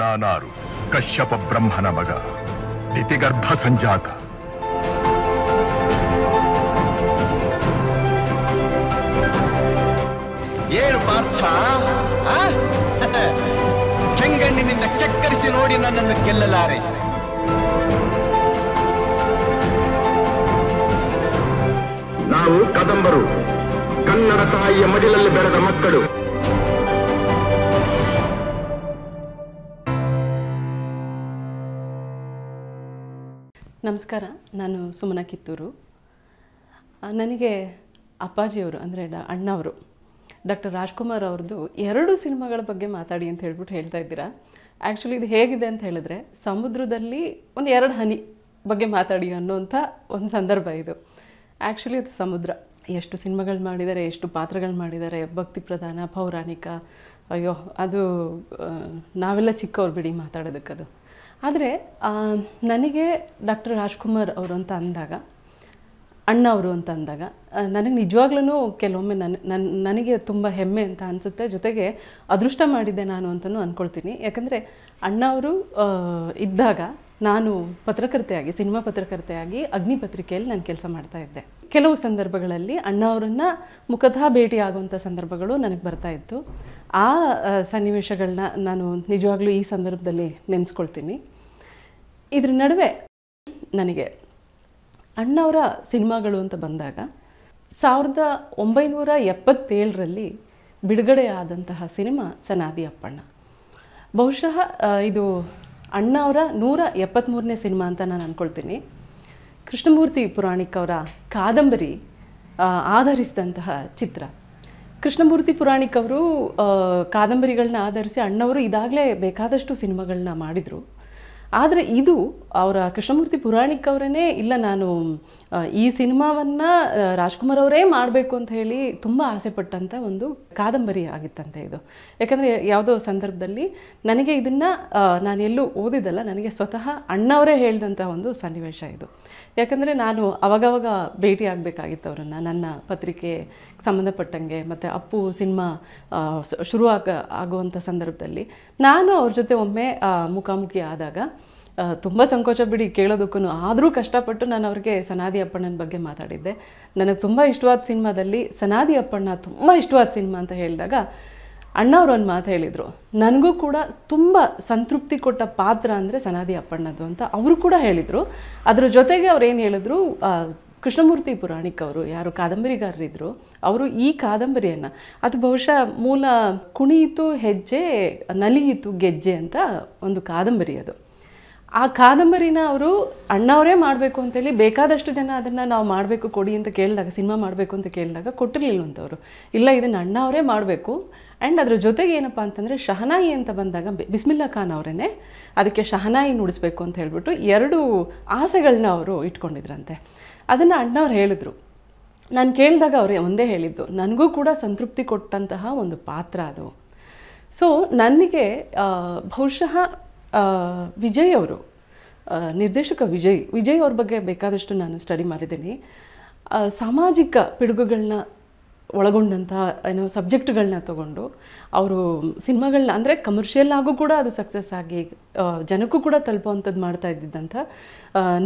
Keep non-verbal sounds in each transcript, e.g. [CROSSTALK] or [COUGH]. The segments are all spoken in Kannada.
ನಾನಾರು ಕಶ್ಯಪ ಬ್ರಹ್ಮನ ಮಗ ಇತಿಗರ್ಭ ಸಂಜಾತ ಏನು ಪಾರ್ಥ ಚೆಂಗಣ್ಣಿನಿಂದ ಚಕ್ಕರಿಸಿ ನೋಡಿ ನನ್ನನ್ನು ಗೆಲ್ಲಲಾರೆ ನಾವು ಕದಂಬರು ಕನ್ನಡ ತಾಯಿಯ ಮಡಿಲಲ್ಲಿ ಬೆಳೆದ ಮಕ್ಕಳು ನಮಸ್ಕಾರ ನಾನು ಸುಮನ ಕಿತ್ತೂರು ನನಗೆ ಅಪ್ಪಾಜಿಯವರು ಅಂದರೆ ಡ ಅಣ್ಣವರು ಡಾಕ್ಟರ್ ರಾಜ್ಕುಮಾರ್ ಅವ್ರದ್ದು ಎರಡು ಸಿನಿಮಾಗಳ ಬಗ್ಗೆ ಮಾತಾಡಿ ಅಂತ ಹೇಳ್ಬಿಟ್ಟು ಹೇಳ್ತಾ ಇದ್ದೀರಾ ಆ್ಯಕ್ಚುಲಿ ಇದು ಹೇಗಿದೆ ಅಂತ ಹೇಳಿದ್ರೆ ಸಮುದ್ರದಲ್ಲಿ ಒಂದು ಎರಡು ಹನಿ ಬಗ್ಗೆ ಮಾತಾಡಿ ಅನ್ನೋಂಥ ಒಂದು ಸಂದರ್ಭ ಇದು ಆ್ಯಕ್ಚುಲಿ ಅದು ಸಮುದ್ರ ಎಷ್ಟು ಸಿನಿಮಾಗಳು ಮಾಡಿದ್ದಾರೆ ಎಷ್ಟು ಪಾತ್ರಗಳು ಮಾಡಿದ್ದಾರೆ ಭಕ್ತಿ ಪ್ರಧಾನ ಪೌರಾಣಿಕ ಅಯ್ಯೋ ಅದು ನಾವೆಲ್ಲ ಚಿಕ್ಕವ್ರು ಬಿಡಿ ಮಾತಾಡೋದಕ್ಕದು ಆದರೆ ನನಗೆ ಡಾಕ್ಟರ್ ರಾಜ್ಕುಮಾರ್ ಅವರು ಅಂತ ಅಂದಾಗ ಅಣ್ಣ ಅವರು ಅಂತ ಅಂದಾಗ ನನಗೆ ನಿಜವಾಗ್ಲೂ ಕೆಲವೊಮ್ಮೆ ನನ್ನ ನನ್ನ ನನಗೆ ತುಂಬ ಹೆಮ್ಮೆ ಅಂತ ಅನಿಸುತ್ತೆ ಜೊತೆಗೆ ಅದೃಷ್ಟ ಮಾಡಿದ್ದೆ ನಾನು ಅಂತಲೂ ಅಂದ್ಕೊಳ್ತೀನಿ ಯಾಕಂದರೆ ಅಣ್ಣ ಅವರು ಇದ್ದಾಗ ನಾನು ಪತ್ರಕರ್ತೆಯಾಗಿ ಸಿನಿಮಾ ಪತ್ರಕರ್ತೆಯಾಗಿ ಅಗ್ನಿಪತ್ರಿಕೆಯಲ್ಲಿ ನಾನು ಕೆಲಸ ಮಾಡ್ತಾ ಇದ್ದೆ ಕೆಲವು ಸಂದರ್ಭಗಳಲ್ಲಿ ಅಣ್ಣ ಅವರನ್ನು ಮುಖತಃ ಭೇಟಿ ಸಂದರ್ಭಗಳು ನನಗೆ ಬರ್ತಾ ಇತ್ತು ಆ ಸನ್ನಿವೇಶಗಳನ್ನ ನಾನು ನಿಜವಾಗ್ಲೂ ಈ ಸಂದರ್ಭದಲ್ಲಿ ನೆನೆಸ್ಕೊಳ್ತೀನಿ ಇದ್ರ ನಡುವೆ ನನಗೆ ಅಣ್ಣವರ ಸಿನಿಮಾಗಳು ಅಂತ ಬಂದಾಗ ಸಾವಿರದ ಒಂಬೈನೂರ ಎಪ್ಪತ್ತೇಳರಲ್ಲಿ ಬಿಡುಗಡೆ ಆದಂತಹ ಸಿನಿಮಾ ಸನಾದಿ ಅಪ್ಪಣ್ಣ ಬಹುಶಃ ಇದು ಅಣ್ಣ ಅವರ ನೂರ ಎಪ್ಪತ್ತ್ಮೂರನೇ ಸಿನಿಮಾ ಅಂತ ನಾನು ಅಂದ್ಕೊಳ್ತೀನಿ ಕೃಷ್ಣಮೂರ್ತಿ ಪುರಾಣಿಕ್ ಅವರ ಕಾದಂಬರಿ ಆಧರಿಸಿದಂತಹ ಚಿತ್ರ ಕೃಷ್ಣಮೂರ್ತಿ ಪುರಾಣಿಕ್ ಅವರು ಕಾದಂಬರಿಗಳನ್ನ ಆಧರಿಸಿ ಅಣ್ಣವರು ಇದಾಗಲೇ ಬೇಕಾದಷ್ಟು ಸಿನಿಮಾಗಳನ್ನ ಮಾಡಿದರು ಆದರೆ ಇದು ಅವರ ಕೃಷ್ಣಮೂರ್ತಿ ಪುರಾಣಿಕ್ ಅವರೇ ಇಲ್ಲ ನಾನು ಈ ಸಿನಿಮಾವನ್ನ ರಾಜ್ಕುಮಾರ್ ಅವರೇ ಮಾಡಬೇಕು ಅಂತ ಹೇಳಿ ತುಂಬ ಆಸೆಪಟ್ಟಂಥ ಒಂದು ಕಾದಂಬರಿ ಆಗಿತ್ತಂತೆ ಇದು ಯಾಕಂದರೆ ಯಾವುದೋ ಸಂದರ್ಭದಲ್ಲಿ ನನಗೆ ಇದನ್ನು ನಾನು ಎಲ್ಲೂ ಓದಿದ್ದಲ್ಲ ನನಗೆ ಸ್ವತಃ ಅಣ್ಣವರೇ ಹೇಳಿದಂಥ ಒಂದು ಸನ್ನಿವೇಶ ಇದು ಯಾಕಂದರೆ ನಾನು ಅವಾಗವಾಗ ಭೇಟಿ ಆಗಬೇಕಾಗಿತ್ತು ಅವರನ್ನ ನನ್ನ ಪತ್ರಿಕೆ ಸಂಬಂಧಪಟ್ಟಂಗೆ ಮತ್ತು ಅಪ್ಪು ಸಿನಿಮಾ ಶುರು ಆಗ ಸಂದರ್ಭದಲ್ಲಿ ನಾನು ಅವ್ರ ಜೊತೆ ಒಮ್ಮೆ ಮುಖಾಮುಖಿ ಆದಾಗ ತುಂಬ ಸಂಕೋಚ ಬಿಡಿ ಕೇಳೋದಕ್ಕೂ ಆದರೂ ಕಷ್ಟಪಟ್ಟು ನಾನು ಅವ್ರಿಗೆ ಸನಾದಿ ಅಪ್ಪಣ್ಣನ ಬಗ್ಗೆ ಮಾತಾಡಿದ್ದೆ ನನಗೆ ತುಂಬ ಇಷ್ಟವಾದ ಸಿನಿಮಾದಲ್ಲಿ ಸನಾದಿ ಅಪ್ಪಣ್ಣ ತುಂಬ ಇಷ್ಟವಾದ ಸಿನಿಮಾ ಅಂತ ಹೇಳಿದಾಗ ಅಣ್ಣ ಅವರು ಒಂದು ಮಾತು ಹೇಳಿದರು ನನಗೂ ಕೂಡ ತುಂಬ ಸಂತೃಪ್ತಿ ಕೊಟ್ಟ ಪಾತ್ರ ಅಂದರೆ ಸನಾದಿ ಅಪ್ಪಣ್ಣದು ಅಂತ ಅವರು ಕೂಡ ಹೇಳಿದರು ಅದ್ರ ಜೊತೆಗೆ ಅವ್ರು ಏನು ಹೇಳಿದ್ರು ಕೃಷ್ಣಮೂರ್ತಿ ಪುರಾಣಿಕ್ ಅವರು ಯಾರು ಕಾದಂಬರಿಗಾರರಿದ್ದರು ಅವರು ಈ ಕಾದಂಬರಿಯನ್ನು ಅದು ಬಹುಶಃ ಮೂಲ ಕುಣಿಯಿತು ಹೆಜ್ಜೆ ನಲಿಯಿತು ಗೆಜ್ಜೆ ಅಂತ ಒಂದು ಕಾದಂಬರಿ ಅದು ಆ ಕಾದಂಬರಿನ ಅವರು ಅಣ್ಣವರೇ ಮಾಡಬೇಕು ಅಂತೇಳಿ ಬೇಕಾದಷ್ಟು ಜನ ಅದನ್ನು ನಾವು ಮಾಡಬೇಕು ಕೊಡಿ ಅಂತ ಕೇಳಿದಾಗ ಸಿನಿಮಾ ಮಾಡಬೇಕು ಅಂತ ಕೇಳಿದಾಗ ಕೊಟ್ಟಿರಲಿಲ್ಲವಂಥವ್ರು ಇಲ್ಲ ಇದನ್ನು ಅಣ್ಣವರೇ ಮಾಡಬೇಕು ಆ್ಯಂಡ್ ಅದ್ರ ಜೊತೆಗೆ ಏನಪ್ಪ ಅಂತಂದರೆ ಶಹನಾಯಿ ಅಂತ ಬಂದಾಗ ಬಿಸ್ಮಿಲ್ಲಾ ಖಾನ್ ಅವರೇ ಅದಕ್ಕೆ ಶಹನಾಯಿ ನುಡಿಸ್ಬೇಕು ಅಂತ ಹೇಳಿಬಿಟ್ಟು ಎರಡು ಆಸೆಗಳನ್ನ ಅವರು ಇಟ್ಕೊಂಡಿದ್ರಂತೆ ಅದನ್ನು ಅಣ್ಣವ್ರು ಹೇಳಿದರು ನಾನು ಕೇಳಿದಾಗ ಅವರೇ ಒಂದೇ ಹೇಳಿದ್ದು ನನಗೂ ಕೂಡ ಸಂತೃಪ್ತಿ ಕೊಟ್ಟಂತಹ ಒಂದು ಪಾತ್ರ ಅದು ಸೊ ನನಗೆ ಬಹುಶಃ ವಿಜಯ್ ಅವರು ನಿರ್ದೇಶಕ ವಿಜಯ್ ವಿಜಯ್ ಅವ್ರ ಬಗ್ಗೆ ಬೇಕಾದಷ್ಟು ನಾನು ಸ್ಟಡಿ ಮಾಡಿದ್ದೀನಿ ಸಾಮಾಜಿಕ ಪಿಡುಗುಗಳನ್ನ ಒಳಗೊಂಡಂಥ ಏನೋ ಸಬ್ಜೆಕ್ಟ್ಗಳನ್ನ ತಗೊಂಡು ಅವರು ಸಿನಿಮಾಗಳನ್ನ ಅಂದರೆ ಕಮರ್ಷಿಯಲ್ ಆಗೂ ಕೂಡ ಅದು ಸಕ್ಸಸ್ ಆಗಿ ಜನಕ್ಕೂ ಕೂಡ ತಲುಪುವಂಥದ್ದು ಮಾಡ್ತಾ ಇದ್ದಿದ್ದಂಥ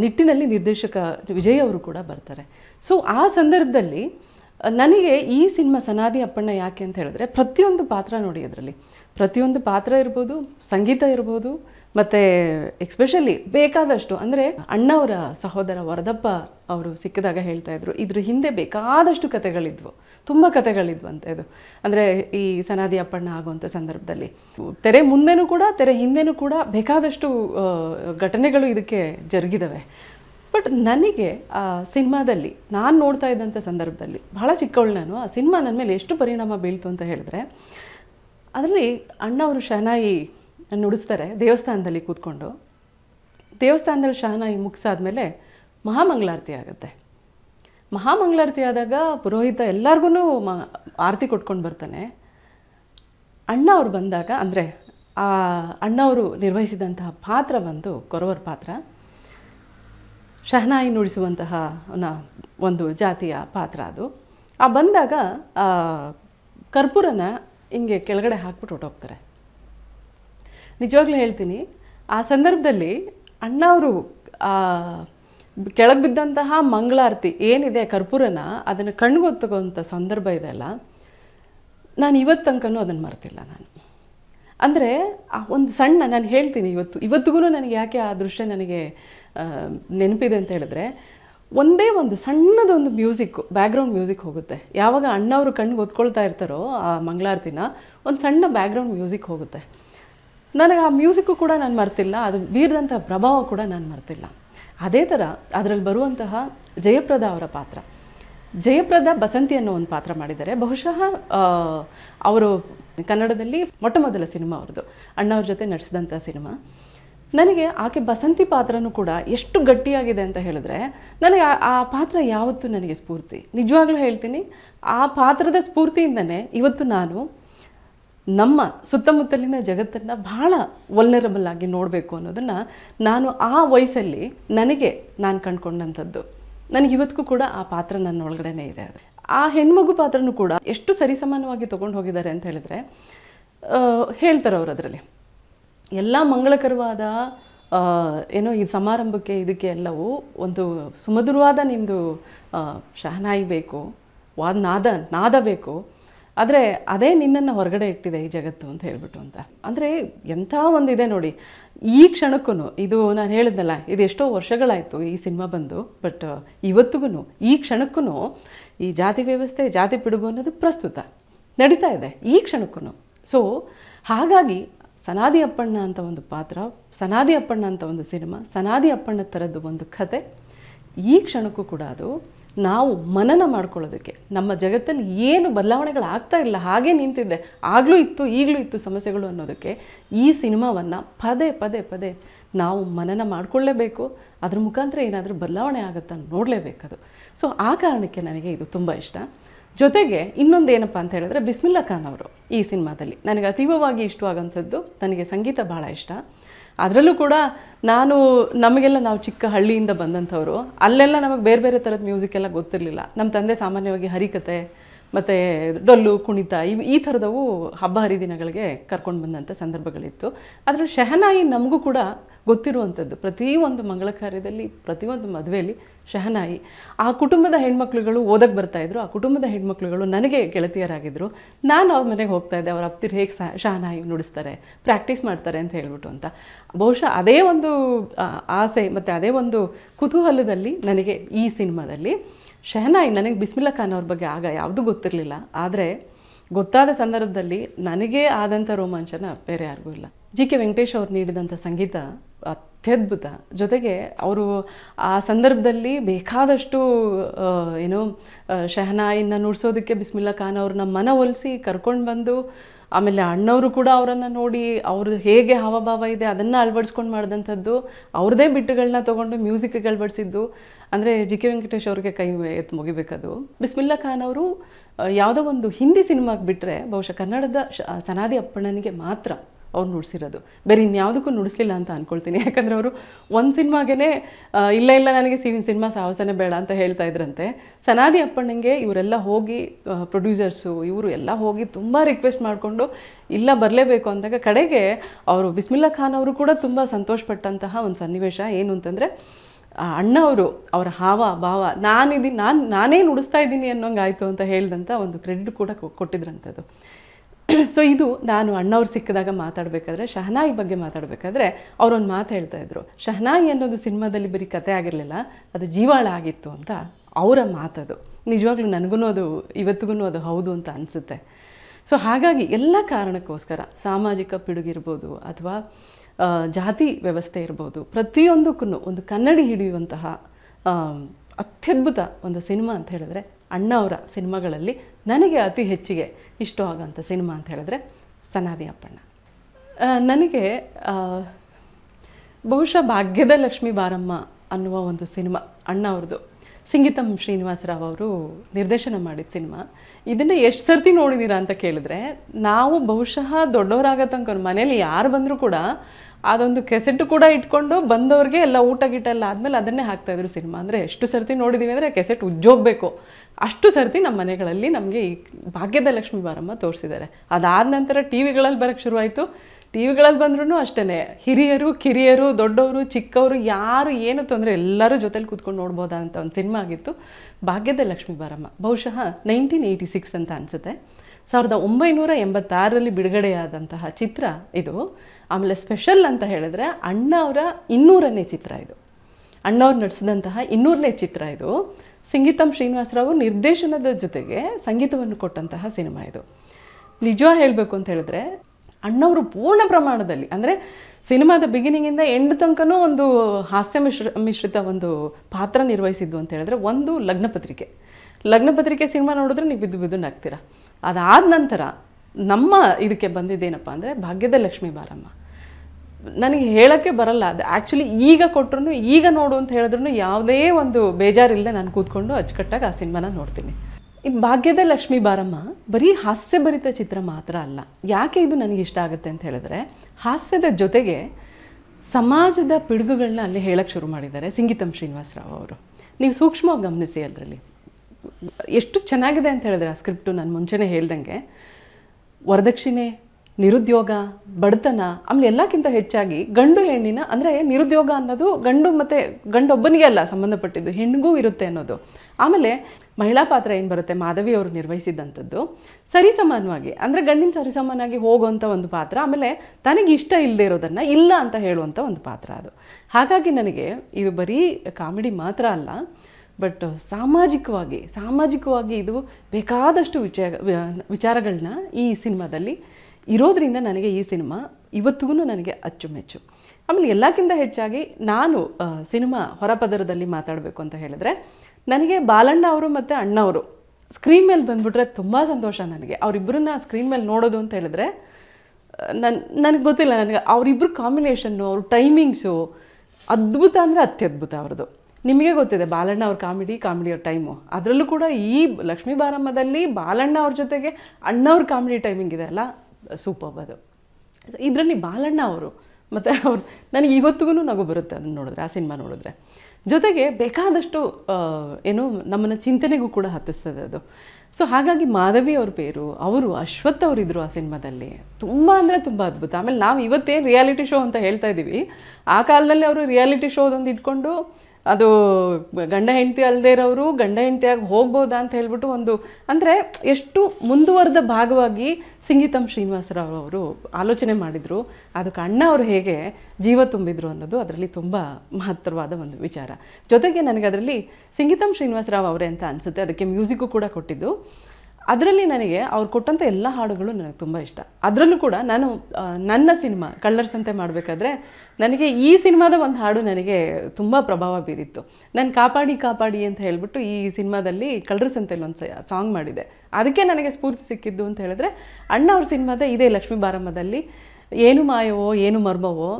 ನಿಟ್ಟಿನಲ್ಲಿ ನಿರ್ದೇಶಕ ವಿಜಯ್ ಅವರು ಕೂಡ ಬರ್ತಾರೆ ಸೊ ಆ ಸಂದರ್ಭದಲ್ಲಿ ನನಗೆ ಈ ಸಿನಿಮಾ ಸನಾದಿ ಅಪ್ಪಣ್ಣ ಯಾಕೆ ಅಂತ ಹೇಳಿದ್ರೆ ಪ್ರತಿಯೊಂದು ಪಾತ್ರ ನೋಡಿ ಅದರಲ್ಲಿ ಪ್ರತಿಯೊಂದು ಪಾತ್ರ ಇರ್ಬೋದು ಸಂಗೀತ ಇರ್ಬೋದು ಮತ್ತು ಎಕ್ಸ್ಪೆಷಲಿ ಬೇಕಾದಷ್ಟು ಅಂದರೆ ಅಣ್ಣವರ ಸಹೋದರ ವರದಪ್ಪ ಅವರು ಸಿಕ್ಕಿದಾಗ ಹೇಳ್ತಾ ಇದ್ರು ಇದ್ರ ಹಿಂದೆ ಬೇಕಾದಷ್ಟು ಕತೆಗಳಿದ್ವು ತುಂಬ ಅಂತ ಅದು ಅಂದರೆ ಈ ಸನಾದಿ ಅಪ್ಪಣ್ಣ ಆಗುವಂಥ ಸಂದರ್ಭದಲ್ಲಿ ತೆರೆ ಮುಂದೆನೂ ಕೂಡ ತೆರೆ ಹಿಂದೆನೂ ಕೂಡ ಬೇಕಾದಷ್ಟು ಘಟನೆಗಳು ಇದಕ್ಕೆ ಜರುಗಿದವೆ ಬಟ್ ನನಗೆ ಆ ಸಿನಿಮಾದಲ್ಲಿ ನಾನು ನೋಡ್ತಾ ಇದ್ದಂಥ ಸಂದರ್ಭದಲ್ಲಿ ಬಹಳ ಚಿಕ್ಕವಳು ನಾನು ಆ ಸಿನಿಮಾ ನನ್ನ ಮೇಲೆ ಎಷ್ಟು ಪರಿಣಾಮ ಬೀಳ್ತು ಅಂತ ಹೇಳಿದ್ರೆ ಅದರಲ್ಲಿ ಅಣ್ಣವರು ಅವರು ಶನಾಯಿ ನುಡಿಸ್ತಾರೆ ದೇವಸ್ಥಾನದಲ್ಲಿ ಕೂತ್ಕೊಂಡು ದೇವಸ್ಥಾನದಲ್ಲಿ ಶಹನಾಯಿ ಮುಗಿಸಾದ್ಮೇಲೆ ಮಹಾಮಂಗಳಾರತಿ ಆಗುತ್ತೆ ಮಹಾಮಂಗಳಾರತಿ ಆದಾಗ ಪುರೋಹಿತ ಎಲ್ಲರಿಗೂ ಮ ಆರತಿ ಕೊಟ್ಕೊಂಡು ಬರ್ತಾನೆ ಅಣ್ಣ ಅವರು ಬಂದಾಗ ಅಂದರೆ ಆ ಅಣ್ಣವರು ನಿರ್ವಹಿಸಿದಂತಹ ಪಾತ್ರ ಬಂದು ಕೊರವರ ಪಾತ್ರ ಶಹನಾಯಿ ನುಡಿಸುವಂತಹ ಒಂದು ಜಾತಿಯ ಪಾತ್ರ ಅದು ಆ ಬಂದಾಗ ಕರ್ಪೂರನ ಹಿಂಗೆ ಕೆಳಗಡೆ ಹಾಕ್ಬಿಟ್ಟು ಹೊಟ್ಟೋಗ್ತಾರೆ ನಿಜವಾಗ್ಲೂ ಹೇಳ್ತೀನಿ ಆ ಸಂದರ್ಭದಲ್ಲಿ ಅಣ್ಣ ಅವರು ಕೆಳಗೆ ಬಿದ್ದಂತಹ ಮಂಗಳಾರತಿ ಏನಿದೆ ಕರ್ಪೂರನ ಅದನ್ನು ಕಣ್ಗೊತ್ತಗೋಂಥ ಸಂದರ್ಭ ಇದೆ ಅಲ್ಲ ನಾನು ಇವತ್ತು ತನಕನೂ ಅದನ್ನು ಮರ್ತಿಲ್ಲ ನಾನು ಅಂದರೆ ಆ ಒಂದು ಸಣ್ಣ ನಾನು ಹೇಳ್ತೀನಿ ಇವತ್ತು ಇವತ್ತಿಗೂ ನನಗೆ ಯಾಕೆ ಆ ದೃಶ್ಯ ನನಗೆ ನೆನಪಿದೆ ಅಂತ ಹೇಳಿದ್ರೆ ಒಂದೇ ಒಂದು ಸಣ್ಣದೊಂದು ಮ್ಯೂಸಿಕ್ ಬ್ಯಾಕ್ಗ್ರೌಂಡ್ ಮ್ಯೂಸಿಕ್ ಹೋಗುತ್ತೆ ಯಾವಾಗ ಅಣ್ಣವರು ಕಣ್ಣು ಹೊತ್ಕೊಳ್ತಾ ಇರ್ತಾರೋ ಆ ಮಂಗಳಾರತಿನ ಒಂದು ಸಣ್ಣ ಬ್ಯಾಕ್ಗ್ರೌಂಡ್ ಮ್ಯೂಸಿಕ್ ಹೋಗುತ್ತೆ ನನಗೆ ಆ ಮ್ಯೂಸಿಕ್ಕು ಕೂಡ ನಾನು ಮರ್ತಿಲ್ಲ ಅದು ಬೀರಿದಂಥ ಪ್ರಭಾವ ಕೂಡ ನಾನು ಮರ್ತಿಲ್ಲ ಅದೇ ಥರ ಅದರಲ್ಲಿ ಬರುವಂತಹ ಜಯಪ್ರದ ಅವರ ಪಾತ್ರ ಜಯಪ್ರದ ಬಸಂತಿ ಅನ್ನೋ ಒಂದು ಪಾತ್ರ ಮಾಡಿದ್ದಾರೆ ಬಹುಶಃ ಅವರು ಕನ್ನಡದಲ್ಲಿ ಮೊಟ್ಟ ಮೊದಲ ಸಿನಿಮಾ ಅವ್ರದ್ದು ಅಣ್ಣವ್ರ ಜೊತೆ ನಡೆಸಿದಂಥ ಸಿನಿಮಾ ನನಗೆ ಆಕೆ ಬಸಂತಿ ಪಾತ್ರನೂ ಕೂಡ ಎಷ್ಟು ಗಟ್ಟಿಯಾಗಿದೆ ಅಂತ ಹೇಳಿದ್ರೆ ನನಗೆ ಆ ಪಾತ್ರ ಯಾವತ್ತೂ ನನಗೆ ಸ್ಫೂರ್ತಿ ನಿಜವಾಗ್ಲೂ ಹೇಳ್ತೀನಿ ಆ ಪಾತ್ರದ ಸ್ಫೂರ್ತಿಯಿಂದನೇ ಇವತ್ತು ನಾನು ನಮ್ಮ ಸುತ್ತಮುತ್ತಲಿನ ಜಗತ್ತನ್ನು ಬಹಳ ವಲ್ನರಬಲ್ ಆಗಿ ನೋಡಬೇಕು ಅನ್ನೋದನ್ನು ನಾನು ಆ ವಯಸ್ಸಲ್ಲಿ ನನಗೆ ನಾನು ಕಂಡುಕೊಂಡಂಥದ್ದು ನನಗೆ ಇವತ್ತಿಗೂ ಕೂಡ ಆ ಪಾತ್ರ ನನ್ನ ಇದೆ ಆ ಹೆಣ್ಮಗು ಪಾತ್ರನೂ ಕೂಡ ಎಷ್ಟು ಸರಿಸಮಾನವಾಗಿ ತೊಗೊಂಡು ಹೋಗಿದ್ದಾರೆ ಅಂತ ಹೇಳಿದ್ರೆ ಹೇಳ್ತಾರೆ ಅವರು ಅದರಲ್ಲಿ ಎಲ್ಲ ಮಂಗಳಕರವಾದ ಏನೋ ಈ ಸಮಾರಂಭಕ್ಕೆ ಇದಕ್ಕೆ ಎಲ್ಲವೂ ಒಂದು ಸುಮಧುರವಾದ ನಿಮ್ಮದು ಶಹನಾಯಿ ಬೇಕು ವಾದ ನಾದ ನಾದ ಬೇಕು ಆದರೆ ಅದೇ ನಿನ್ನನ್ನು ಹೊರಗಡೆ ಇಟ್ಟಿದೆ ಈ ಜಗತ್ತು ಅಂತ ಹೇಳ್ಬಿಟ್ಟು ಅಂತ ಅಂದರೆ ಎಂಥ ಒಂದಿದೆ ನೋಡಿ ಈ ಕ್ಷಣಕ್ಕೂ ಇದು ನಾನು ಹೇಳಿದ್ನಲ್ಲ ಇದು ಎಷ್ಟೋ ವರ್ಷಗಳಾಯಿತು ಈ ಸಿನಿಮಾ ಬಂದು ಬಟ್ ಇವತ್ತಿಗೂ ಈ ಕ್ಷಣಕ್ಕೂ ಈ ಜಾತಿ ವ್ಯವಸ್ಥೆ ಜಾತಿ ಪಿಡುಗು ಅನ್ನೋದು ಪ್ರಸ್ತುತ ನಡೀತಾ ಇದೆ ಈ ಕ್ಷಣಕ್ಕೂ ಸೊ ಹಾಗಾಗಿ ಸನಾದಿ ಅಪ್ಪಣ್ಣ ಅಂತ ಒಂದು ಪಾತ್ರ ಸನಾದಿ ಅಪ್ಪಣ್ಣ ಅಂತ ಒಂದು ಸಿನಿಮಾ ಸನಾದಿ ಅಪ್ಪಣ್ಣ ಥರದ್ದು ಒಂದು ಕತೆ ಈ ಕ್ಷಣಕ್ಕೂ ಕೂಡ ಅದು ನಾವು ಮನನ ಮಾಡ್ಕೊಳ್ಳೋದಕ್ಕೆ ನಮ್ಮ ಜಗತ್ತಲ್ಲಿ ಏನು ಬದಲಾವಣೆಗಳು ಆಗ್ತಾ ಇಲ್ಲ ಹಾಗೆ ನಿಂತಿದೆ ಆಗಲೂ ಇತ್ತು ಈಗಲೂ ಇತ್ತು ಸಮಸ್ಯೆಗಳು ಅನ್ನೋದಕ್ಕೆ ಈ ಸಿನಿಮಾವನ್ನು ಪದೇ ಪದೇ ಪದೇ ನಾವು ಮನನ ಮಾಡಿಕೊಳ್ಳೇಬೇಕು ಅದ್ರ ಮುಖಾಂತರ ಏನಾದರೂ ಬದಲಾವಣೆ ಆಗುತ್ತಾ ನೋಡಲೇಬೇಕದು ಸೊ ಆ ಕಾರಣಕ್ಕೆ ನನಗೆ ಇದು ತುಂಬ ಇಷ್ಟ ಜೊತೆಗೆ ಇನ್ನೊಂದು ಏನಪ್ಪ ಅಂತ ಹೇಳಿದ್ರೆ ಬಿಸ್ಮಿಲ್ಲಾ ಖಾನ್ ಅವರು ಈ ಸಿನಿಮಾದಲ್ಲಿ ನನಗೆ ಅತೀವವಾಗಿ ಇಷ್ಟವಾಗೋಂಥದ್ದು ನನಗೆ ಸಂಗೀತ ಭಾಳ ಇಷ್ಟ ಅದರಲ್ಲೂ ಕೂಡ ನಾನು ನಮಗೆಲ್ಲ ನಾವು ಚಿಕ್ಕ ಹಳ್ಳಿಯಿಂದ ಬಂದಂಥವರು ಅಲ್ಲೆಲ್ಲ ನಮಗೆ ಬೇರೆ ಬೇರೆ ಥರದ ಮ್ಯೂಸಿಕ್ ಎಲ್ಲ ಗೊತ್ತಿರಲಿಲ್ಲ ನಮ್ಮ ತಂದೆ ಸಾಮಾನ್ಯವಾಗಿ ಹರಿಕತೆ ಮತ್ತು ಡೊಲ್ಲು ಕುಣಿತ ಇವು ಈ ಥರದವು ಹಬ್ಬ ಹರಿದಿನಗಳಿಗೆ ಕರ್ಕೊಂಡು ಬಂದಂಥ ಸಂದರ್ಭಗಳಿತ್ತು ಆದರೆ ಶಹನಾಯಿ ನಮಗೂ ಕೂಡ ಗೊತ್ತಿರುವಂಥದ್ದು ಪ್ರತಿಯೊಂದು ಮಂಗಳ ಕಾರ್ಯದಲ್ಲಿ ಪ್ರತಿಯೊಂದು ಮದುವೆಯಲ್ಲಿ ಶಹನಾಯಿ ಆ ಕುಟುಂಬದ ಹೆಣ್ಮಕ್ಳುಗಳು ಓದಕ್ಕೆ ಬರ್ತಾಯಿದ್ರು ಆ ಕುಟುಂಬದ ಹೆಣ್ಮಕ್ಳುಗಳು ನನಗೆ ಗೆಳತಿಯರಾಗಿದ್ದರು ನಾನು ಅವ್ರ ಮನೆಗೆ ಹೋಗ್ತಾ ಇದ್ದೆ ಅವ್ರ ಅಪ್ತಿರು ಹೇಗೆ ಸಹ ಶಹನಾಯಿ ನುಡಿಸ್ತಾರೆ ಪ್ರಾಕ್ಟೀಸ್ ಮಾಡ್ತಾರೆ ಅಂತ ಹೇಳ್ಬಿಟ್ಟು ಅಂತ ಬಹುಶಃ ಅದೇ ಒಂದು ಆಸೆ ಮತ್ತು ಅದೇ ಒಂದು ಕುತೂಹಲದಲ್ಲಿ ನನಗೆ ಈ ಸಿನಿಮಾದಲ್ಲಿ ಶಹನಾಯಿ ನನಗೆ ಬಿಸ್ಮಿಲ್ಲಾ ಖಾನ್ ಅವ್ರ ಬಗ್ಗೆ ಆಗ ಯಾವುದೂ ಗೊತ್ತಿರಲಿಲ್ಲ ಆದರೆ ಗೊತ್ತಾದ ಸಂದರ್ಭದಲ್ಲಿ ನನಗೇ ಆದಂಥ ರೋಮಾಂಚನ ಬೇರೆ ಯಾರಿಗೂ ಇಲ್ಲ ಜಿ ಕೆ ವೆಂಕಟೇಶ್ ಅವರು ನೀಡಿದಂಥ ಸಂಗೀತ ಅತ್ಯದ್ಭುತ ಜೊತೆಗೆ ಅವರು ಆ ಸಂದರ್ಭದಲ್ಲಿ ಬೇಕಾದಷ್ಟು ಏನು ಶಹನಾಯಿನ ನುಡಿಸೋದಕ್ಕೆ ಬಿಸ್ಮಿಲ್ಲಾ ಖಾನ್ ಅವ್ರನ್ನ ಮನ ಒಲಿಸಿ ಕರ್ಕೊಂಡು ಬಂದು ಆಮೇಲೆ ಅಣ್ಣವರು ಕೂಡ ಅವರನ್ನು ನೋಡಿ ಅವ್ರದ್ದು ಹೇಗೆ ಹಾವಭಾವ ಇದೆ ಅದನ್ನು ಅಳವಡಿಸ್ಕೊಂಡು ಮಾಡಿದಂಥದ್ದು ಅವ್ರದೇ ಬಿಟ್ಟುಗಳನ್ನ ತೊಗೊಂಡು ಮ್ಯೂಸಿಕ್ಗೆ ಅಳವಡಿಸಿದ್ದು ಅಂದರೆ ಜಿ ಕೆ ವೆಂಕಟೇಶ್ ಅವ್ರಿಗೆ ಕೈ ಎತ್ತು ಮುಗಿಬೇಕದು ಬಿಸ್ಮಿಲ್ಲಾ ಖಾನ್ ಅವರು ಯಾವುದೋ ಒಂದು ಹಿಂದಿ ಸಿನಿಮಾಗೆ ಬಿಟ್ಟರೆ ಬಹುಶಃ ಕನ್ನಡದ ಸನಾದಿ ಅಪ್ಪಣ್ಣನಿಗೆ ಮಾತ್ರ ಅವ್ರು ನುಡಿಸಿರೋದು ಬೇರೆ ಇನ್ಯಾವುದಕ್ಕೂ ನುಡಿಸ್ಲಿಲ್ಲ ಅಂತ ಅಂದ್ಕೊಳ್ತೀನಿ ಯಾಕಂದರೆ ಅವರು ಒಂದು ಸಿನಿಮಾಗೇ ಇಲ್ಲ ಇಲ್ಲ ನನಗೆ ಸಿವಿನ್ ಸಿನಿಮಾ ಸಾಹಸನೇ ಬೇಡ ಅಂತ ಹೇಳ್ತಾ ಇದ್ರಂತೆ ಸನಾದಿ ಅಪ್ಪಣ್ಣಂಗೆ ಇವರೆಲ್ಲ ಹೋಗಿ ಪ್ರೊಡ್ಯೂಸರ್ಸು ಇವರು ಎಲ್ಲ ಹೋಗಿ ತುಂಬ ರಿಕ್ವೆಸ್ಟ್ ಮಾಡಿಕೊಂಡು ಇಲ್ಲ ಬರಲೇಬೇಕು ಅಂದಾಗ ಕಡೆಗೆ ಅವರು ಬಿಸ್ಮಿಲ್ಲಾ ಖಾನ್ ಅವರು ಕೂಡ ತುಂಬ ಸಂತೋಷಪಟ್ಟಂತಹ ಒಂದು ಸನ್ನಿವೇಶ ಏನು ಅಂತಂದರೆ ಅಣ್ಣ ಅವರು ಅವರ ಹಾವ ಭಾವ ನಾನಿದ್ದೀನಿ ನಾನು ನಾನೇ ನುಡಿಸ್ತಾ ಇದ್ದೀನಿ ಅನ್ನೋಂಗಾಯಿತು ಅಂತ ಹೇಳಿದಂಥ ಒಂದು ಕ್ರೆಡಿಟ್ ಕೂಡ ಕೊಟ್ಟಿದ್ರಂಥದ್ದು ಸೊ [COUGHS] ಇದು ನಾನು ಅಣ್ಣವ್ರು ಸಿಕ್ಕಿದಾಗ ಮಾತಾಡಬೇಕಾದ್ರೆ ಶಹನಾಯಿ ಬಗ್ಗೆ ಮಾತಾಡಬೇಕಾದ್ರೆ ಅವರೊಂದು ಮಾತು ಹೇಳ್ತಾ ಇದ್ರು ಶಹನಾಯಿ ಅನ್ನೋದು ಸಿನಿಮಾದಲ್ಲಿ ಬರೀ ಕತೆ ಆಗಿರಲಿಲ್ಲ ಅದು ಜೀವಾಳ ಆಗಿತ್ತು ಅಂತ ಅವರ ಮಾತದು ನಿಜವಾಗ್ಲೂ ನನಗೂ ಅದು ಇವತ್ತಿಗೂ ಅದು ಹೌದು ಅಂತ ಅನಿಸುತ್ತೆ ಸೊ ಹಾಗಾಗಿ ಎಲ್ಲ ಕಾರಣಕ್ಕೋಸ್ಕರ ಸಾಮಾಜಿಕ ಪಿಡುಗಿರ್ಬೋದು ಅಥವಾ ಜಾತಿ ವ್ಯವಸ್ಥೆ ಇರ್ಬೋದು ಪ್ರತಿಯೊಂದಕ್ಕೂ ಒಂದು ಕನ್ನಡಿ ಹಿಡಿಯುವಂತಹ ಅತ್ಯದ್ಭುತ ಒಂದು ಸಿನಿಮಾ ಅಂತ ಹೇಳಿದ್ರೆ ಅಣ್ಣವರ ಸಿನಿಮಾಗಳಲ್ಲಿ ನನಗೆ ಅತಿ ಹೆಚ್ಚಿಗೆ ಇಷ್ಟವಾಗುವಂಥ ಸಿನಿಮಾ ಅಂತ ಹೇಳಿದ್ರೆ ಸನಾದಿ ಅಪ್ಪಣ್ಣ ನನಗೆ ಬಹುಶಃ ಭಾಗ್ಯದ ಲಕ್ಷ್ಮೀ ಬಾರಮ್ಮ ಅನ್ನುವ ಒಂದು ಸಿನಿಮಾ ಅಣ್ಣ ಅವ್ರದ್ದು ಶ್ರೀನಿವಾಸರಾವ್ ಅವರು ನಿರ್ದೇಶನ ಮಾಡಿದ ಸಿನಿಮಾ ಇದನ್ನು ಎಷ್ಟು ಸರ್ತಿ ನೋಡಿದ್ದೀರಾ ಅಂತ ಕೇಳಿದ್ರೆ ನಾವು ಬಹುಶಃ ದೊಡ್ಡವರಾಗೋ ತನಕ ಮನೇಲಿ ಯಾರು ಬಂದರೂ ಕೂಡ ಅದೊಂದು ಕೆಸೆಟ್ ಕೂಡ ಇಟ್ಕೊಂಡು ಬಂದವ್ರಿಗೆ ಎಲ್ಲ ಊಟ ಗೀಟ ಎಲ್ಲ ಆದಮೇಲೆ ಅದನ್ನೇ ಇದ್ರು ಸಿನಿಮಾ ಅಂದರೆ ಎಷ್ಟು ಸರ್ತಿ ನೋಡಿದೀವಿ ಅಂದರೆ ಕೆಸೆಟ್ ಉಜ್ಜೋಗ್ಬೇಕು ಅಷ್ಟು ಸರ್ತಿ ನಮ್ಮ ಮನೆಗಳಲ್ಲಿ ನಮಗೆ ಈ ಭಾಗ್ಯದ ಲಕ್ಷ್ಮೀ ಬಾರಮ್ಮ ತೋರಿಸಿದ್ದಾರೆ ಅದಾದ ನಂತರ ಟಿ ವಿಗಳಲ್ಲಿ ಬರೋಕ್ಕೆ ಶುರುವಾಯಿತು ಟಿ ವಿಗಳಲ್ಲಿ ಬಂದ್ರೂ ಅಷ್ಟೇ ಹಿರಿಯರು ಕಿರಿಯರು ದೊಡ್ಡವರು ಚಿಕ್ಕವರು ಯಾರು ಏನು ತೊಂದರೆ ಎಲ್ಲರೂ ಜೊತೆಲಿ ಕೂತ್ಕೊಂಡು ನೋಡ್ಬೋದಂತ ಅಂತ ಒಂದು ಸಿನಿಮಾ ಆಗಿತ್ತು ಭಾಗ್ಯದ ಲಕ್ಷ್ಮೀ ಬಾರಮ್ಮ ಬಹುಶಃ ನೈನ್ಟೀನ್ ಏಯ್ಟಿ ಸಿಕ್ಸ್ ಅಂತ ಅನಿಸುತ್ತೆ ಸಾವಿರದ ಒಂಬೈನೂರ ಎಂಬತ್ತಾರರಲ್ಲಿ ಬಿಡುಗಡೆಯಾದಂತಹ ಚಿತ್ರ ಇದು ಆಮೇಲೆ ಸ್ಪೆಷಲ್ ಅಂತ ಹೇಳಿದ್ರೆ ಅಣ್ಣವರ ಇನ್ನೂರನೇ ಚಿತ್ರ ಇದು ಅಣ್ಣವ್ರು ನಡೆಸಿದಂತಹ ಇನ್ನೂರನೇ ಚಿತ್ರ ಇದು ಸಂಗೀತಂ ಶ್ರೀನಿವಾಸರಾವ್ ನಿರ್ದೇಶನದ ಜೊತೆಗೆ ಸಂಗೀತವನ್ನು ಕೊಟ್ಟಂತಹ ಸಿನಿಮಾ ಇದು ನಿಜ ಹೇಳಬೇಕು ಅಂತ ಹೇಳಿದ್ರೆ ಅಣ್ಣವರು ಪೂರ್ಣ ಪ್ರಮಾಣದಲ್ಲಿ ಅಂದರೆ ಸಿನಿಮಾದ ಬಿಗಿನಿಂಗಿಂದ ಎಂಡ್ ತನಕನೂ ಒಂದು ಹಾಸ್ಯ ಮಿಶ್ರ ಮಿಶ್ರಿತ ಒಂದು ಪಾತ್ರ ನಿರ್ವಹಿಸಿದ್ದು ಅಂತ ಹೇಳಿದ್ರೆ ಒಂದು ಲಗ್ನಪತ್ರಿಕೆ ಲಗ್ನಪತ್ರಿಕೆ ಸಿನಿಮಾ ನೋಡಿದ್ರೆ ನೀವು ಬಿದ್ದು ಬಿದ್ದು ಅದಾದ ನಂತರ ನಮ್ಮ ಇದಕ್ಕೆ ಬಂದಿದ್ದೇನಪ್ಪ ಅಂದರೆ ಭಾಗ್ಯದ ಲಕ್ಷ್ಮೀ ಬಾರಮ್ಮ ನನಗೆ ಹೇಳೋಕ್ಕೆ ಬರಲ್ಲ ಅದು ಆ್ಯಕ್ಚುಲಿ ಈಗ ಕೊಟ್ಟರು ಈಗ ನೋಡು ಅಂತ ಹೇಳಿದ್ರು ಯಾವುದೇ ಒಂದು ಬೇಜಾರಿಲ್ಲದೆ ನಾನು ಕೂತ್ಕೊಂಡು ಅಚ್ಚುಕಟ್ಟಾಗಿ ಆ ಸಿನಿಮಾನ ನೋಡ್ತೀನಿ ಈ ಭಾಗ್ಯದ ಲಕ್ಷ್ಮೀ ಬಾರಮ್ಮ ಬರೀ ಹಾಸ್ಯಭರಿತ ಚಿತ್ರ ಮಾತ್ರ ಅಲ್ಲ ಯಾಕೆ ಇದು ನನಗೆ ಇಷ್ಟ ಆಗುತ್ತೆ ಅಂತ ಹೇಳಿದ್ರೆ ಹಾಸ್ಯದ ಜೊತೆಗೆ ಸಮಾಜದ ಪಿಡುಗುಗಳನ್ನ ಅಲ್ಲಿ ಹೇಳಕ್ಕೆ ಶುರು ಮಾಡಿದ್ದಾರೆ ಸಿಂಗೀತಂ ಶ್ರೀನಿವಾಸರಾವ್ ಅವರು ನೀವು ಸೂಕ್ಷ್ಮವಾಗಿ ಗಮನಿಸಿ ಅದರಲ್ಲಿ ಎಷ್ಟು ಚೆನ್ನಾಗಿದೆ ಅಂತ ಹೇಳಿದ್ರೆ ಆ ಸ್ಕ್ರಿಪ್ಟು ನಾನು ಮುಂಚೆನೇ ಹೇಳ್ದಂಗೆ ವರದಕ್ಷಿಣೆ ನಿರುದ್ಯೋಗ ಬಡತನ ಆಮೇಲೆ ಎಲ್ಲಕ್ಕಿಂತ ಹೆಚ್ಚಾಗಿ ಗಂಡು ಹೆಣ್ಣಿನ ಅಂದರೆ ನಿರುದ್ಯೋಗ ಅನ್ನೋದು ಗಂಡು ಮತ್ತು ಗಂಡೊಬ್ಬನಿಗೆ ಅಲ್ಲ ಸಂಬಂಧಪಟ್ಟಿದ್ದು ಹೆಣ್ಣಿಗೂ ಇರುತ್ತೆ ಅನ್ನೋದು ಆಮೇಲೆ ಮಹಿಳಾ ಪಾತ್ರ ಏನು ಬರುತ್ತೆ ಮಾಧವಿ ಅವರು ನಿರ್ವಹಿಸಿದಂಥದ್ದು ಸರಿಸಮಾನವಾಗಿ ಅಂದರೆ ಗಂಡಿನ ಸರಿಸಮಾನವಾಗಿ ಹೋಗುವಂಥ ಒಂದು ಪಾತ್ರ ಆಮೇಲೆ ತನಗೆ ಇಷ್ಟ ಇಲ್ಲದೆ ಇರೋದನ್ನು ಇಲ್ಲ ಅಂತ ಹೇಳುವಂಥ ಒಂದು ಪಾತ್ರ ಅದು ಹಾಗಾಗಿ ನನಗೆ ಇದು ಬರೀ ಕಾಮಿಡಿ ಮಾತ್ರ ಅಲ್ಲ ಬಟ್ uh, ಸಾಮಾಜಿಕವಾಗಿ ಸಾಮಾಜಿಕವಾಗಿ ಇದು ಬೇಕಾದಷ್ಟು ವಿಚಾರ ವಿಚಾರಗಳನ್ನ ಈ ಸಿನಿಮಾದಲ್ಲಿ ಇರೋದರಿಂದ ನನಗೆ ಈ ಸಿನಿಮಾ ಇವತ್ತಿಗೂ ನನಗೆ ಅಚ್ಚುಮೆಚ್ಚು ಆಮೇಲೆ ಎಲ್ಲಕ್ಕಿಂತ ಹೆಚ್ಚಾಗಿ ನಾನು ಸಿನಿಮಾ ಹೊರಪದರದಲ್ಲಿ ಮಾತಾಡಬೇಕು ಅಂತ ಹೇಳಿದ್ರೆ ನನಗೆ ಬಾಲಣ್ಣ ಅವರು ಮತ್ತು ಅಣ್ಣವರು ಸ್ಕ್ರೀನ್ ಮೇಲೆ ಬಂದುಬಿಟ್ರೆ ತುಂಬ ಸಂತೋಷ ನನಗೆ ಅವರಿಬ್ಬರನ್ನ ಸ್ಕ್ರೀನ್ ಮೇಲೆ ನೋಡೋದು ಅಂತ ಹೇಳಿದ್ರೆ ನನ್ನ ನನಗೆ ಗೊತ್ತಿಲ್ಲ ನನಗೆ ಅವರಿಬ್ಬರು ಕಾಂಬಿನೇಷನ್ನು ಅವ್ರ ಟೈಮಿಂಗ್ಸು ಅದ್ಭುತ ಅಂದರೆ ಅತ್ಯದ್ಭುತ ಅವ್ರದ್ದು ನಿಮಗೆ ಗೊತ್ತಿದೆ ಬಾಲಣ್ಣ ಅವ್ರ ಕಾಮಿಡಿ ಕಾಮಿಡಿ ಟೈಮು ಅದರಲ್ಲೂ ಕೂಡ ಈ ಲಕ್ಷ್ಮೀ ಬಾರಮ್ಮದಲ್ಲಿ ಬಾಲಣ್ಣ ಅವ್ರ ಜೊತೆಗೆ ಅಣ್ಣವ್ರ ಕಾಮಿಡಿ ಟೈಮಿಂಗ್ ಇದೆ ಅಲ್ಲ ಸೂಪರ್ ಅದು ಇದರಲ್ಲಿ ಬಾಲಣ್ಣ ಅವರು ಮತ್ತು ಅವ್ರು ನನಗೆ ಇವತ್ತಿಗೂ ನಗು ಬರುತ್ತೆ ಅದನ್ನು ನೋಡಿದ್ರೆ ಆ ಸಿನಿಮಾ ನೋಡಿದ್ರೆ ಜೊತೆಗೆ ಬೇಕಾದಷ್ಟು ಏನು ನಮ್ಮನ್ನು ಚಿಂತನೆಗೂ ಕೂಡ ಹತ್ತಿಸ್ತದೆ ಅದು ಸೊ ಹಾಗಾಗಿ ಮಾಧವಿ ಅವ್ರ ಪೇರು ಅವರು ಅಶ್ವಥ್ ಅವರಿದ್ದರು ಆ ಸಿನಿಮಾದಲ್ಲಿ ತುಂಬ ಅಂದರೆ ತುಂಬ ಅದ್ಭುತ ಆಮೇಲೆ ನಾವು ಇವತ್ತೇ ರಿಯಾಲಿಟಿ ಶೋ ಅಂತ ಹೇಳ್ತಾ ಇದ್ದೀವಿ ಆ ಕಾಲದಲ್ಲಿ ಅವರು ರಿಯಾಲಿಟಿ ಶೋದೊಂದು ಇಟ್ಕೊಂಡು ಅದು ಗಂಡ ಹೆಂಡತಿ ಅಲ್ಲದೆ ಇರೋರು ಗಂಡ ಹೆಂಡತಿಯಾಗಿ ಹೋಗ್ಬೋದಾ ಅಂತ ಹೇಳ್ಬಿಟ್ಟು ಒಂದು ಅಂದರೆ ಎಷ್ಟು ಮುಂದುವರೆದ ಭಾಗವಾಗಿ ಸಿಂಗೀತಮ್ ಶ್ರೀನಿವಾಸರಾವ್ ಅವರು ಆಲೋಚನೆ ಮಾಡಿದರು ಅದಕ್ಕೆ ಅಣ್ಣ ಅವರು ಹೇಗೆ ಜೀವ ತುಂಬಿದರು ಅನ್ನೋದು ಅದರಲ್ಲಿ ತುಂಬ ಮಹತ್ತರವಾದ ಒಂದು ವಿಚಾರ ಜೊತೆಗೆ ನನಗೆ ಅದರಲ್ಲಿ ಸಿಂಗೀತಂ ಶ್ರೀನಿವಾಸರಾವ್ ಅವರೇ ಅಂತ ಅನಿಸುತ್ತೆ ಅದಕ್ಕೆ ಮ್ಯೂಸಿಕ್ಕು ಕೂಡ ಕೊಟ್ಟಿದ್ದು ಅದರಲ್ಲಿ ನನಗೆ ಅವ್ರು ಕೊಟ್ಟಂಥ ಎಲ್ಲ ಹಾಡುಗಳು ನನಗೆ ತುಂಬ ಇಷ್ಟ ಅದರಲ್ಲೂ ಕೂಡ ನಾನು ನನ್ನ ಸಿನಿಮಾ ಕಳ್ಳರ್ಸ್ ಅಂತ ಮಾಡಬೇಕಾದ್ರೆ ನನಗೆ ಈ ಸಿನಿಮಾದ ಒಂದು ಹಾಡು ನನಗೆ ತುಂಬ ಪ್ರಭಾವ ಬೀರಿತ್ತು ನಾನು ಕಾಪಾಡಿ ಕಾಪಾಡಿ ಅಂತ ಹೇಳಿಬಿಟ್ಟು ಈ ಸಿನಿಮಾದಲ್ಲಿ ಕಳ್ಳರ್ಸ್ ಸಂತೆಯಲ್ಲಿ ಒಂದು ಸಾಂಗ್ ಮಾಡಿದೆ ಅದಕ್ಕೆ ನನಗೆ ಸ್ಫೂರ್ತಿ ಸಿಕ್ಕಿದ್ದು ಅಂತ ಹೇಳಿದ್ರೆ ಅಣ್ಣ ಅವ್ರ ಸಿನಿಮಾದ ಇದೇ ಲಕ್ಷ್ಮೀ ಬಾರಮ್ಮದಲ್ಲಿ ಏನು ಮಾಯವೋ ಏನು ಮರ್ಮವೋ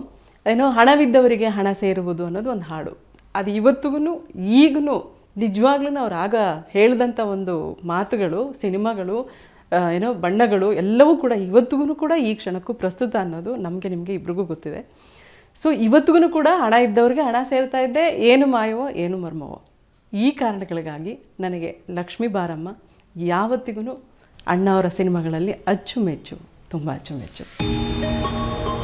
ಏನೋ ಹಣವಿದ್ದವರಿಗೆ ಹಣ ಸೇರುವುದು ಅನ್ನೋದು ಒಂದು ಹಾಡು ಅದು ಇವತ್ತಿಗೂ ಈಗೂ ನಿಜವಾಗ್ಲೂ ಅವ್ರು ಆಗ ಹೇಳಿದಂಥ ಒಂದು ಮಾತುಗಳು ಸಿನಿಮಾಗಳು ಏನೋ ಬಣ್ಣಗಳು ಎಲ್ಲವೂ ಕೂಡ ಇವತ್ತಿಗೂ ಕೂಡ ಈ ಕ್ಷಣಕ್ಕೂ ಪ್ರಸ್ತುತ ಅನ್ನೋದು ನಮಗೆ ನಿಮಗೆ ಇಬ್ರಿಗೂ ಗೊತ್ತಿದೆ ಸೊ ಇವತ್ತಿಗೂ ಕೂಡ ಹಣ ಇದ್ದವ್ರಿಗೆ ಹಣ ಸೇರ್ತಾ ಇದ್ದೆ ಏನು ಮಾಯವೋ ಏನು ಮರ್ಮವೋ ಈ ಕಾರಣಗಳಿಗಾಗಿ ನನಗೆ ಲಕ್ಷ್ಮೀ ಬಾರಮ್ಮ ಯಾವತ್ತಿಗೂ ಅಣ್ಣವರ ಸಿನಿಮಾಗಳಲ್ಲಿ ಅಚ್ಚುಮೆಚ್ಚು ತುಂಬ ಅಚ್ಚುಮೆಚ್ಚು